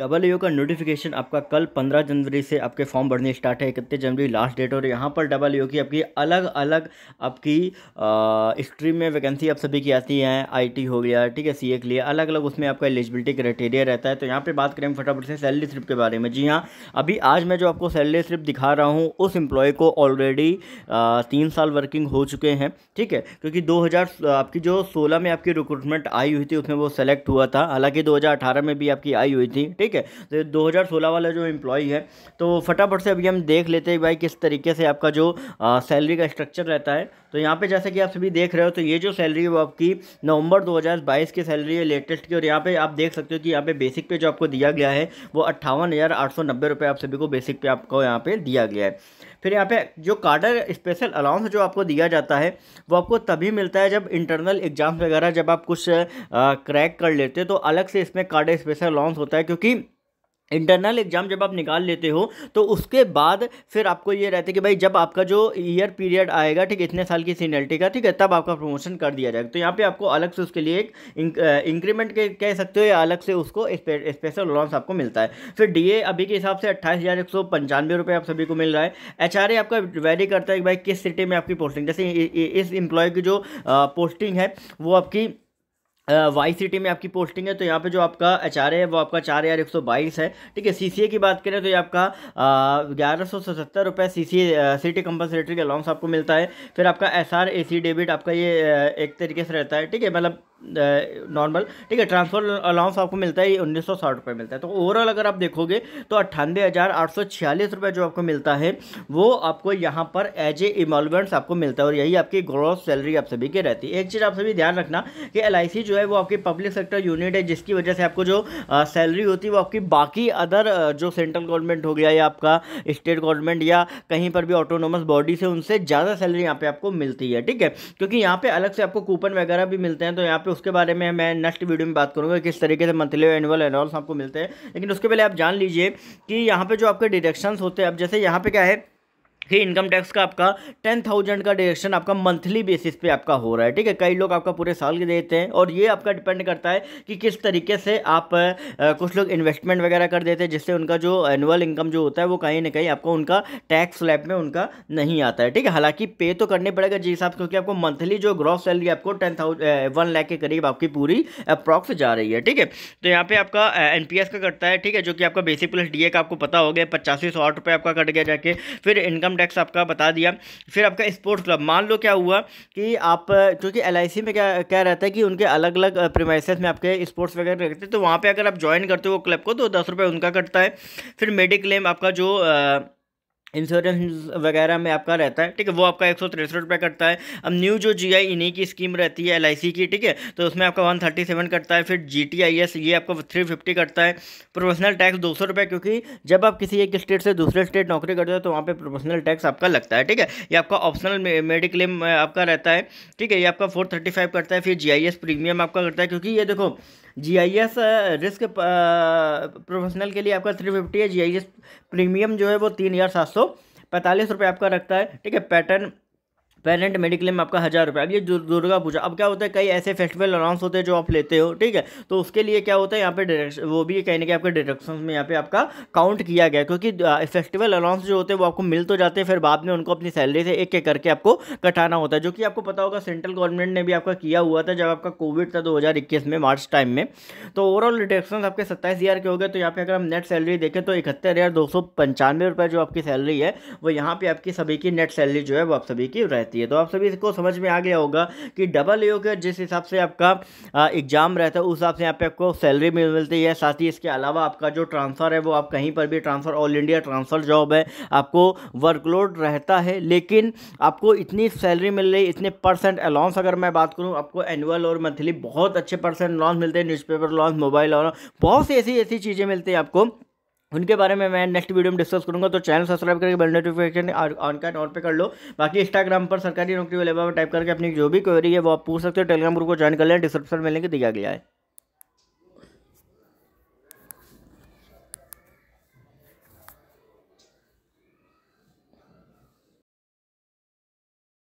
double U का notification आपका कल 15 जनवरी से आपके फॉर्म भरने स्टार्ट है इकतीस जनवरी लास्ट डेट और यहाँ पर डबल यू की आपकी अलग अलग आपकी स्ट्रीम में वैकेंसी आप सभी की आती है आईटी हो गया ठीक है सीए के लिए अलग अलग उसमें आपका एलिजिबिलिटी क्राइटेरिया रहता है तो यहाँ पर बात करें फटाफट से सैलरी स्लिप के बारे में जी हाँ अभी आज मैं जो आपको सैलरी स्लिप दिखा रहा हूँ उस एम्प्लॉय को ऑलरेडी तीन साल वर्किंग हो चुके हैं ठीक है क्योंकि दो आपकी जो सोलह में आपकी रिक्रूटमेंट आई हुई थी उसमें वो सेलेक्ट हुआ था हालाँकि दो में भी आपकी आई हुई थी ठीक ठीक है तो दो वाला जो एम्प्लॉई है तो फटाफट से अभी हम देख लेते हैं भाई किस तरीके से आपका जो सैलरी का स्ट्रक्चर रहता है तो यहाँ पे जैसे कि आप सभी देख रहे हो तो ये जो सैलरी है वो आपकी नवंबर 2022 की सैलरी है लेटेस्ट की और यहाँ पे आप देख सकते हो कि यहाँ पे बेसिक पे जो आपको दिया गया है वो अट्ठावन हज़ार आठ सौ नब्बे रुपये आप सभी को बेसिक पे आपको यहाँ पे दिया गया है फिर यहाँ पे जो कार्डर स्पेशल अलाउंस जो आपको दिया जाता है वो आपको तभी मिलता है जब इंटरनल एग्जाम्स वगैरह जब आप कुछ क्रैक कर लेते हो तो अलग से इसमें कार्डर स्पेशल अलाउंस होता है क्योंकि इंटरनल एग्ज़ाम जब आप निकाल लेते हो तो उसके बाद फिर आपको ये रहता है कि भाई जब आपका जो ईयर पीरियड आएगा ठीक है इतने साल की सीनियरिटी का ठीक है तब आपका प्रमोशन कर दिया जाएगा तो यहाँ पे आपको अलग से उसके लिए एक इंक्रीमेंट के कह सकते हो या अलग से उसको स्पेशल अलाउंस आपको मिलता है फिर डी अभी के हिसाब से अट्ठाईस हज़ार एक सौ पंचानवे रुपये आप सभी को मिल रहा है एच आपका वेरी करता है कि भाई किस सिटी में आपकी पोस्टिंग जैसे इस एम्प्लॉय की जो पोस्टिंग है वो आपकी वाई सिटी में आपकी पोस्टिंग है तो यहाँ पे जो आपका एच आर है वो आपका चार हज़ार एक सौ बाईस है ठीक है सी सी ए की बात करें तो ये आपका ग्यारह सौ सतहत्तर रुपये सी सी ए सी टी के अलाउंस आपको मिलता है फिर आपका S R A C debit आपका ये एक तरीके से रहता है ठीक है मतलब नॉर्मल ठीक है ट्रांसफर अलाउंस आपको मिलता है उन्नीस सौ साठ रुपये मिलता है तो ओवरऑल अगर आप देखोगे तो अट्ठानवे हज़ार आठ सौ छियालीस रुपये जो आपको मिलता है वो आपको यहाँ पर एज ए इमोलमेंट्स आपको मिलता है और यही आपकी ग्रॉस सैलरी आप सभी की रहती है एक चीज़ आप सभी ध्यान रखना कि एल जो है वो आपकी पब्लिक सेक्टर यूनिट है जिसकी वजह से आपको जो सैलरी होती है वो आपकी बाकी अदर जो सेंट्रल गवर्नमेंट हो गया या आपका स्टेट गवर्नमेंट या कहीं पर भी ऑटोनोमस बॉडी से उनसे ज़्यादा सैलरी यहाँ पर आपको मिलती है ठीक है क्योंकि यहाँ पर अलग से आपको कूपन वगैरह भी मिलते हैं तो यहाँ पर पे तो उसके बारे में मैं नेक्स्ट वीडियो में बात करूँगा किस तरीके से मंथली एनुअल एनॉल्स आपको मिलते हैं लेकिन उसके पहले आप जान लीजिए कि यहाँ पर जो आपके डिरेक्शंस होते हैं अब जैसे यहाँ पर क्या है कि इनकम टैक्स का आपका टेन थाउजेंड का डिडक्शन आपका मंथली बेसिस पे आपका हो रहा है ठीक है कई लोग आपका पूरे साल के देते हैं और ये आपका डिपेंड करता है कि किस तरीके से आप आ, कुछ लोग इन्वेस्टमेंट वगैरह कर देते हैं जिससे उनका जो एनुअल इनकम जो होता है वो कहीं ना कहीं आपको उनका टैक्स स्लैब में उनका नहीं आता है ठीक है हालांकि पे तो करने पड़ेगा जिस हिसाब से क्योंकि आपको मंथली जो ग्रॉस सैलरी आपको टेन थाउजेंड वन लाख के करीब आपकी पूरी अप्रॉक्स जा रही है ठीक है तो यहाँ पे आपका एन का कटता है ठीक है जो कि आपका बेसिक प्लस डी का आपको पता हो गया पचासी सौ आठ रुपये आपका कट गया जाके फिर इनकम टैक्स आपका बता दिया फिर आपका स्पोर्ट्स क्लब मान लो क्या हुआ कि आप क्योंकि एल में क्या क्या रहता है कि उनके अलग अलग प्रीमाइस में आपके स्पोर्ट्स वगैरह रखते हैं तो वहाँ पर अगर आप ज्वाइन करते हो क्लब को तो दस रुपये उनका कटता है फिर मेडिक्लेम आपका जो इंश्योरेंस वगैरह में आपका रहता है ठीक है वो आपका एक सौ तिरसठ रुपये कटता है अब न्यू जो जी आई इन्हीं की स्कीम रहती है एल की ठीक है तो उसमें आपका वन थर्टी सेवन कटता है फिर जी टी आई एस ये आपका थ्री फिफ्टी कटता है प्रोफेशनल टैक्स दो सौ रुपये क्योंकि जब आप किसी एक स्टेट से दूसरे स्टेट नौकरी करते हो तो वहाँ पर प्रोफेशनल टैक्स आपका लगता है ठीक है ये आपका ऑप्शनल मेडिक्लेम आपका रहता है ठीक है ये आपका फोर थर्टी फाइव करता है फिर जी आई एस प्रीमियम आपका करता है क्योंकि ये देखो G I S risk professional के लिए आपका थ्री फिफ्टी है जी आई एस प्रीमियम जो है वो तीन हज़ार सात सौ पैंतालीस रुपये आपका रखता है ठीक है पैटर्न पेरेंट मेडिक्लेम आपका हज़ार रुपये अब ये दुर्गा पूजा अब क्या होता है कई ऐसे फेस्टिवल अनाउंस होते हैं जो आप लेते हो ठीक है तो उसके लिए क्या होता है यहाँ पे डिडक्शन वो भी कहीं ना कहीं आपके डिडक्शन में यहाँ पे आपका काउंट किया गया क्योंकि फेस्टिवल अनाउंस जो होते हैं वो आपको मिल तो जाते हैं फिर बाद में उनको अपनी सैलरी से एक एक करके आपको कटाना होता है जो कि आपको पता होगा सेंट्रल गवर्नमेंट ने भी आपका किया हुआ था जब आपका कोविड था दो में मार्च टाइम में तो ओवरऑल डिडक्शन आपके सत्ताईस के हो गए तो यहाँ पे अगर हम नेट सैलरी देखें तो इकहत्तर रुपये जो आपकी सैलरी है वो यहाँ पर आपकी सभी की नेट सैलरी जो है वो आप सभी की रहती है जाती है तो आप सभी इसको समझ में आ गया होगा कि डबल ए के जिस हिसाब से आपका एग्जाम रहता है उस हिसाब से यहाँ पे आपको सैलरी मिल मिलती है साथ ही इसके अलावा आपका जो ट्रांसफ़र है वो आप कहीं पर भी transfer all India transfer job है आपको वर्कलोड रहता है लेकिन आपको इतनी सैलरी मिल रही इतने परसेंट अलाउंस अगर मैं बात करूँ आपको एनुअल और मंथली बहुत अच्छे परसेंट अलाउंस मिलते हैं न्यूज़पेपर लॉन्स मोबाइल और बहुत सी ऐसी ऐसी चीज़ें मिलती हैं आपको उनके बारे में मैं नेक्स्ट वीडियो में डिस्कस करूंगा तो चैनल सब्सक्राइब करके बेल नोटिफिकेशन ऑन का नोट पे कर लो बाकी इंस्टाग्राम पर सरकारी नौकरी वाले में टाइप करके अपनी जो भी क्वेरी है वो आप पूछ सकते हो टेलीग्राम ग्रुप को ज्वाइन कर लें डिस्क्रिप्शन में लिंक दिया गया है